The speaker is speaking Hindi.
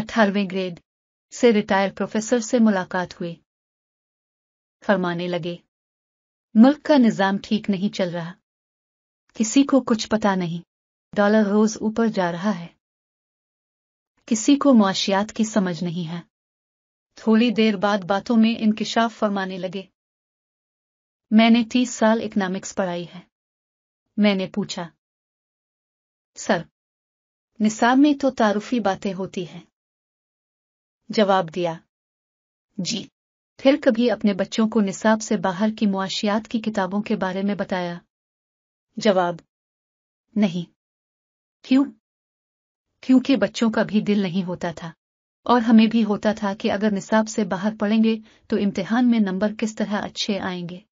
अठारहवें ग्रेड से रिटायर प्रोफेसर से मुलाकात हुई फरमाने लगे मुल्क का निजाम ठीक नहीं चल रहा किसी को कुछ पता नहीं डॉलर रोज ऊपर जा रहा है किसी को मुआशियात की समझ नहीं है थोड़ी देर बाद बातों में इंकशाफ फरमाने लगे मैंने तीस साल इकनॉमिक्स पढ़ाई है मैंने पूछा सर निसाब में तो तारुफी बातें होती हैं जवाब दिया जी फिर कभी अपने बच्चों को निसाब से बाहर की मुआशियात की किताबों के बारे में बताया जवाब नहीं क्यों क्योंकि बच्चों का भी दिल नहीं होता था और हमें भी होता था कि अगर निसाब से बाहर पढ़ेंगे तो इम्तिहान में नंबर किस तरह अच्छे आएंगे